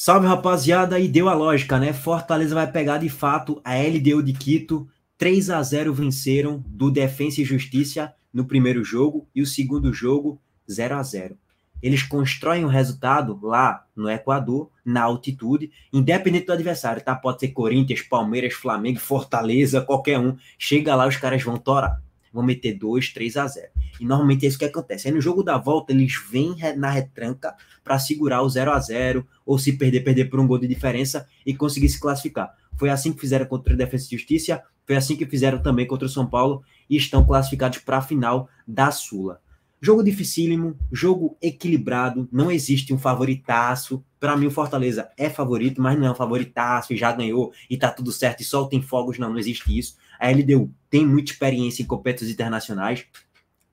Salve rapaziada, e deu a lógica, né? Fortaleza vai pegar de fato a LDU de Quito. 3 a 0 venceram do Defensa e Justiça no primeiro jogo e o segundo jogo 0 a 0. Eles constroem o um resultado lá no Equador, na altitude, independente do adversário, tá? Pode ser Corinthians, Palmeiras, Flamengo, Fortaleza, qualquer um. Chega lá, os caras vão torar vão meter 2, 3 a 0. E normalmente é isso que acontece. Aí no jogo da volta, eles vêm na retranca para segurar o 0 a 0 ou se perder, perder por um gol de diferença e conseguir se classificar. Foi assim que fizeram contra o Defesa e Justiça, foi assim que fizeram também contra o São Paulo e estão classificados para a final da Sula. Jogo dificílimo, jogo equilibrado, não existe um favoritaço. Para mim, o Fortaleza é favorito, mas não é um favoritaço e já ganhou e tá tudo certo e em fogos. Não, não existe isso. A LDU tem muita experiência em competições internacionais,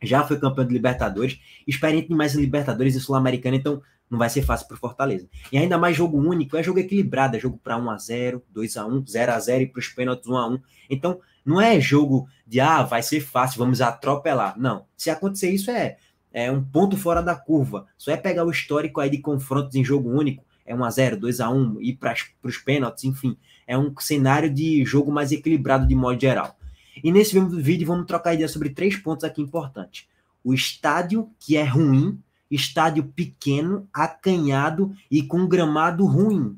já foi campeão de Libertadores, experiente mais em Libertadores e Sul-Americana, então não vai ser fácil para o Fortaleza. E ainda mais jogo único, é jogo equilibrado, é jogo para 1 a 0, 2 a 1, 0 a 0 e para os pênaltis 1 a 1. Então, não é jogo de ah, vai ser fácil, vamos atropelar. Não. Se acontecer isso é é um ponto fora da curva. Só é pegar o histórico aí de confrontos em jogo único é 1x0, 2x1, ir para os pênaltis, enfim. É um cenário de jogo mais equilibrado de modo geral. E nesse vídeo vamos trocar ideia sobre três pontos aqui importantes. O estádio, que é ruim, estádio pequeno, acanhado e com gramado ruim.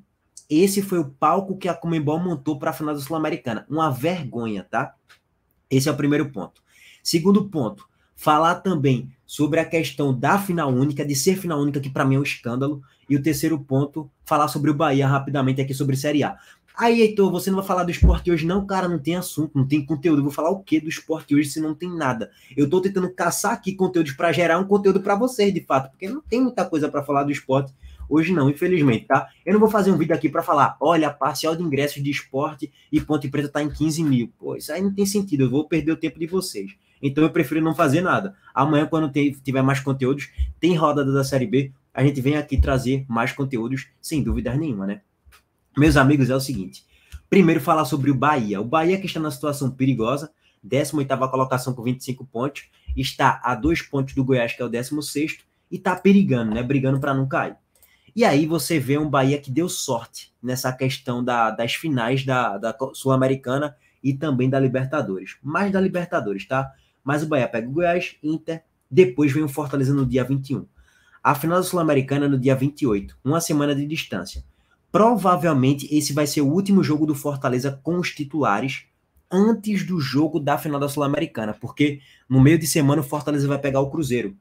Esse foi o palco que a Comembol montou para a final da Sul-Americana. Uma vergonha, tá? Esse é o primeiro ponto. Segundo ponto, falar também sobre a questão da final única, de ser final única, que para mim é um escândalo. E o terceiro ponto, falar sobre o Bahia rapidamente aqui sobre Série A. Aí, Heitor, você não vai falar do esporte hoje, não, cara, não tem assunto, não tem conteúdo. Eu vou falar o que do esporte hoje se não tem nada? Eu tô tentando caçar aqui conteúdos para gerar um conteúdo para vocês, de fato, porque não tem muita coisa para falar do esporte hoje, não, infelizmente, tá? Eu não vou fazer um vídeo aqui para falar, olha, parcial de ingressos de esporte e Ponte Preta tá em 15 mil. Pô, isso aí não tem sentido, eu vou perder o tempo de vocês. Então eu prefiro não fazer nada. Amanhã, quando tiver mais conteúdos, tem rodada da Série B, a gente vem aqui trazer mais conteúdos, sem dúvida nenhuma, né? Meus amigos, é o seguinte. Primeiro, falar sobre o Bahia. O Bahia que está na situação perigosa, 18ª colocação com 25 pontos, está a dois pontos do Goiás, que é o 16º, e está perigando, né? Brigando para não cair. E aí você vê um Bahia que deu sorte nessa questão da, das finais da, da Sul-Americana e também da Libertadores. Mais da Libertadores, tá? mas o Bahia pega o Goiás, Inter, depois vem o Fortaleza no dia 21. A final da Sul-Americana é no dia 28, uma semana de distância. Provavelmente esse vai ser o último jogo do Fortaleza com os titulares antes do jogo da final da Sul-Americana, porque no meio de semana o Fortaleza vai pegar o Cruzeiro.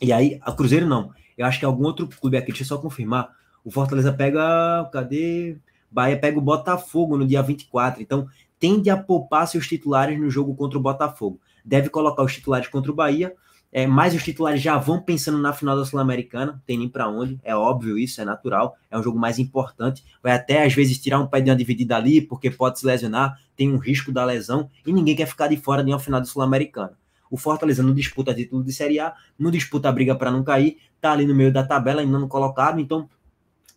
E aí, a Cruzeiro não. Eu acho que algum outro clube aqui, deixa eu só confirmar. O Fortaleza pega, cadê? Bahia pega o Botafogo no dia 24. Então, tende a poupar seus titulares no jogo contra o Botafogo deve colocar os titulares contra o Bahia. É, mas os titulares já vão pensando na final da Sul-Americana, tem nem para onde, é óbvio isso, é natural, é um jogo mais importante, vai até às vezes tirar um pé de uma dividida ali, porque pode se lesionar, tem um risco da lesão, e ninguém quer ficar de fora de uma final da Sul-Americana. O Fortaleza não disputa título de Série A, não disputa a briga para não cair, tá ali no meio da tabela, ainda não colocado, então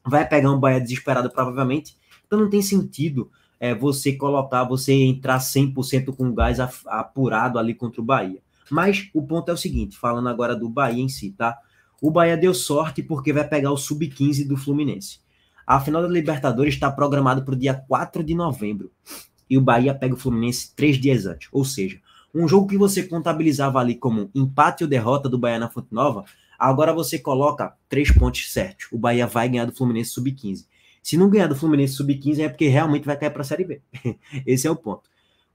vai pegar um Bahia desesperado provavelmente, então não tem sentido é você colocar, você entrar 100% com o gás apurado ali contra o Bahia. Mas o ponto é o seguinte, falando agora do Bahia em si, tá? O Bahia deu sorte porque vai pegar o sub-15 do Fluminense. A final da Libertadores está programada para o dia 4 de novembro. E o Bahia pega o Fluminense três dias antes. Ou seja, um jogo que você contabilizava ali como empate ou derrota do Bahia na Fonte Nova, agora você coloca três pontos certos. O Bahia vai ganhar do Fluminense sub-15. Se não ganhar do Fluminense sub-15 é porque realmente vai cair para a Série B. Esse é o ponto.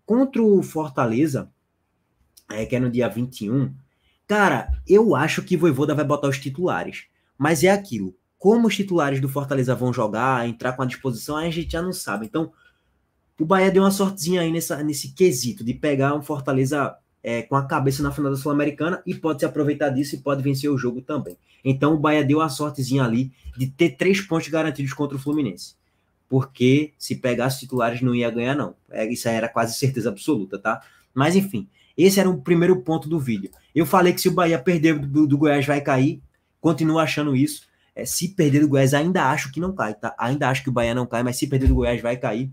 Contra o Fortaleza, é, que é no dia 21, cara, eu acho que Voivoda vai botar os titulares. Mas é aquilo. Como os titulares do Fortaleza vão jogar, entrar com a disposição, a gente já não sabe. Então, o Bahia deu uma sortezinha aí nessa, nesse quesito de pegar um Fortaleza é, com a cabeça na final da Sul-Americana e pode se aproveitar disso e pode vencer o jogo também. Então o Bahia deu a sortezinha ali de ter três pontos garantidos contra o Fluminense. Porque se pegasse titulares não ia ganhar, não. É, isso era quase certeza absoluta, tá? Mas enfim, esse era o primeiro ponto do vídeo. Eu falei que se o Bahia perder do, do Goiás vai cair, continuo achando isso. É, se perder do Goiás, ainda acho que não cai, tá? Ainda acho que o Bahia não cai, mas se perder do Goiás vai cair.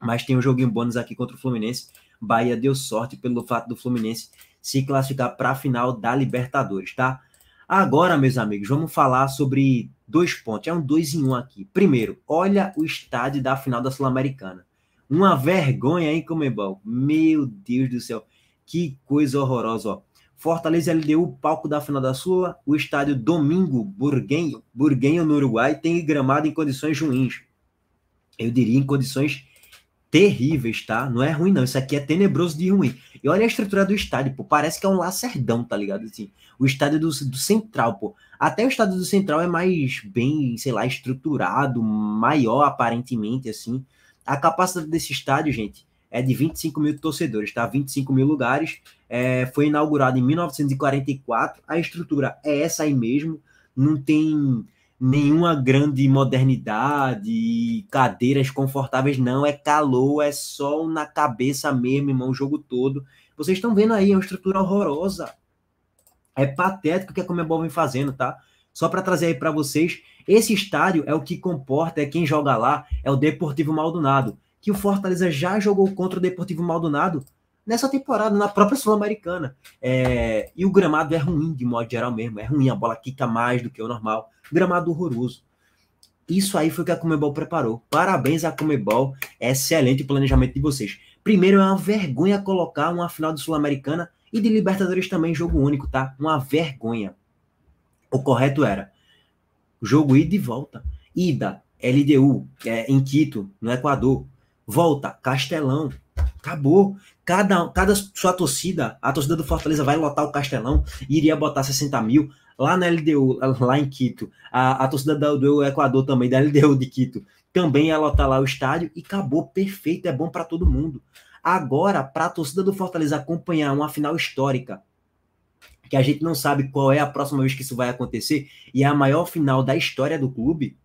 Mas tem um joguinho bônus aqui contra o Fluminense Bahia deu sorte pelo fato do Fluminense se classificar para a final da Libertadores, tá? Agora, meus amigos, vamos falar sobre dois pontos. É um dois em um aqui. Primeiro, olha o estádio da final da Sul-Americana. Uma vergonha, hein, Comebol? Meu Deus do céu. Que coisa horrorosa, ó. Fortaleza LDU, o palco da final da Sula, o estádio Domingo Burguenho, Burguenho no Uruguai, tem gramado em condições ruins. Eu diria em condições terríveis, tá? Não é ruim, não. Isso aqui é tenebroso de ruim. E olha a estrutura do estádio, pô. Parece que é um lacerdão, tá ligado? Assim, o estádio do, do Central, pô. Até o estádio do Central é mais bem, sei lá, estruturado, maior aparentemente, assim. A capacidade desse estádio, gente, é de 25 mil torcedores, tá? 25 mil lugares. É, foi inaugurado em 1944. A estrutura é essa aí mesmo. Não tem nenhuma grande modernidade, cadeiras confortáveis, não. É calor, é sol na cabeça mesmo, irmão, o jogo todo. Vocês estão vendo aí, é uma estrutura horrorosa. É patético o que a Comebol vem fazendo, tá? Só para trazer aí para vocês, esse estádio é o que comporta, é quem joga lá, é o Deportivo Maldonado, que o Fortaleza já jogou contra o Deportivo Maldonado nessa temporada, na própria Sul-Americana. É, e o gramado é ruim, de modo geral mesmo. É ruim, a bola quica mais do que o normal. Gramado horroroso. Isso aí foi o que a Comebol preparou. Parabéns à Comebol. Excelente o planejamento de vocês. Primeiro, é uma vergonha colocar uma final do Sul-Americana e de Libertadores também jogo único, tá? Uma vergonha. O correto era jogo ida e volta. Ida, LDU, é, em Quito, no Equador. Volta, Castelão. Acabou. Cada, cada sua torcida, a torcida do Fortaleza vai lotar o Castelão e iria botar 60 mil. Lá na LDU, lá em Quito, a, a torcida do, do Equador também, da LDU de Quito, também ia lotar lá o estádio e acabou perfeito, é bom para todo mundo. Agora, para a torcida do Fortaleza acompanhar uma final histórica, que a gente não sabe qual é a próxima vez que isso vai acontecer, e é a maior final da história do clube,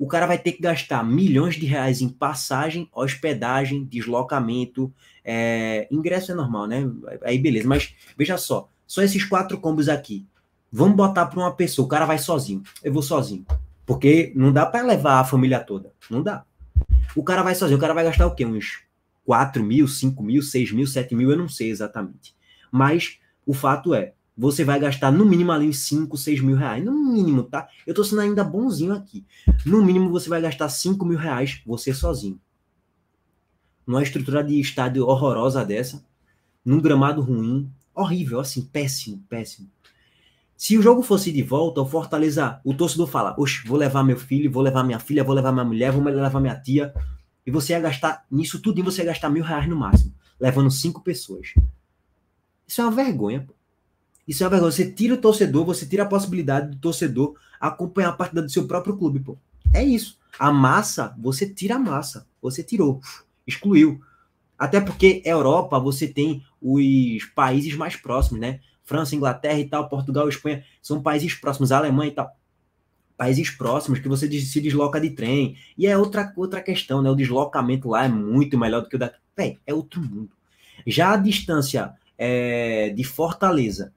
o cara vai ter que gastar milhões de reais em passagem, hospedagem, deslocamento, é, ingresso é normal, né? Aí beleza, mas veja só, só esses quatro combos aqui. Vamos botar para uma pessoa, o cara vai sozinho, eu vou sozinho, porque não dá para levar a família toda, não dá. O cara vai sozinho, o cara vai gastar o quê? Uns 4 mil, 5 mil, 6 mil, 7 mil, eu não sei exatamente. Mas o fato é, você vai gastar no mínimo ali uns 5, 6 mil reais. No mínimo, tá? Eu tô sendo ainda bonzinho aqui. No mínimo, você vai gastar 5 mil reais você sozinho. Numa estrutura de estádio horrorosa dessa, num gramado ruim, horrível, assim, péssimo, péssimo. Se o jogo fosse de volta, o Fortaleza, o torcedor fala: Oxe, vou levar meu filho, vou levar minha filha, vou levar minha mulher, vou levar minha tia. E você ia gastar, nisso tudo, você ia gastar mil reais no máximo, levando cinco pessoas. Isso é uma vergonha, pô. Isso é uma vergonha. Você tira o torcedor, você tira a possibilidade do torcedor acompanhar a partida do seu próprio clube, pô. É isso. A massa, você tira a massa. Você tirou, excluiu. Até porque Europa, você tem os países mais próximos, né? França, Inglaterra e tal, Portugal, Espanha, são países próximos, Alemanha e tal. Países próximos que você se desloca de trem. E é outra, outra questão, né? O deslocamento lá é muito melhor do que o daqui. é outro mundo. Já a distância é, de Fortaleza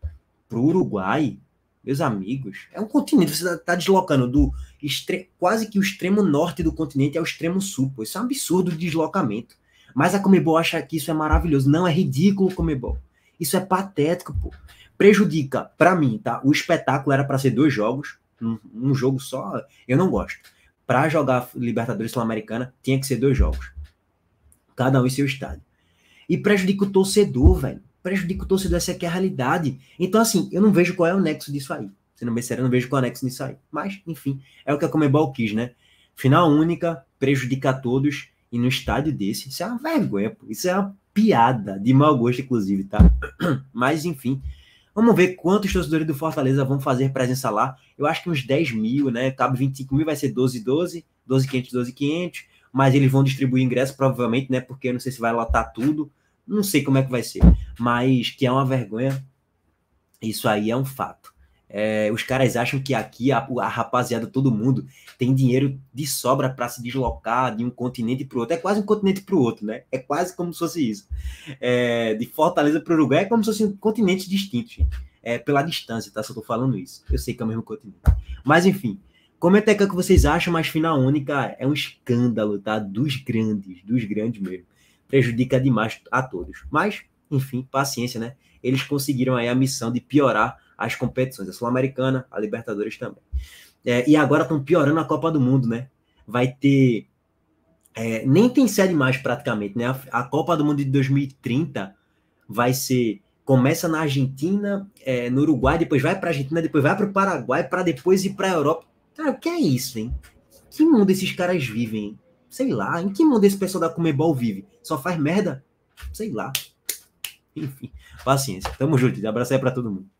para o Uruguai, meus amigos, é um continente. Você está tá deslocando do extre... quase que o extremo norte do continente ao extremo sul. Pô. Isso é um absurdo de deslocamento. Mas a Comebol acha que isso é maravilhoso. Não, é ridículo, Comebol. Isso é patético, pô. Prejudica, para mim, tá? O espetáculo era para ser dois jogos, um, um, jogo só, eu não gosto. Para jogar Libertadores Sul-Americana, tinha que ser dois jogos. Cada um em seu estádio. E prejudica o torcedor, velho prejudica o torcedor, essa aqui é a realidade. Então, assim, eu não vejo qual é o nexo disso aí. não me sério, eu não vejo qual é o nexo disso aí. Mas, enfim, é o que a Comebol quis, né? Final única, prejudica a todos, e no estádio desse, isso é uma vergonha, pô. isso é uma piada, de mau gosto, inclusive, tá? Mas, enfim, vamos ver quantos torcedores do Fortaleza vão fazer presença lá. Eu acho que uns 10 mil, né? Cabe 25 mil, vai ser 12, 12, 12, 500, 12, 500. Mas eles vão distribuir ingresso, provavelmente, né? Porque eu não sei se vai lotar tudo não sei como é que vai ser, mas que é uma vergonha, isso aí é um fato. É, os caras acham que aqui a, a, rapaziada, todo mundo, tem dinheiro de sobra para se deslocar de um continente para o outro. É quase um continente para o outro, né? É quase como se fosse isso. É, de Fortaleza para o Uruguai é como se fossem um continentes distintos, gente. É, pela distância, tá? Só estou falando isso. Eu sei que é o mesmo continente. Mas, enfim, comenta aí o que é vocês acham, mas final única é um escândalo, tá? Dos grandes, dos grandes mesmo prejudica demais a todos. Mas, enfim, paciência, né? Eles conseguiram aí a missão de piorar as competições, a Sul-Americana, a Libertadores também. É, e agora estão piorando a Copa do Mundo, né? Vai ter. É, nem tem série mais praticamente, né? A, a, Copa do Mundo de 2030 vai ser. Começa na Argentina, é, no Uruguai, depois vai para Argentina, depois vai para o Paraguai, para depois ir para a Europa. Cara, o que é isso, hein? Que mundo esses caras vivem, hein? Sei lá, em que mundo esse pessoal da Comebol vive? Só faz merda? Sei lá. Enfim, paciência. Tamo junto. Abraço aí pra todo mundo.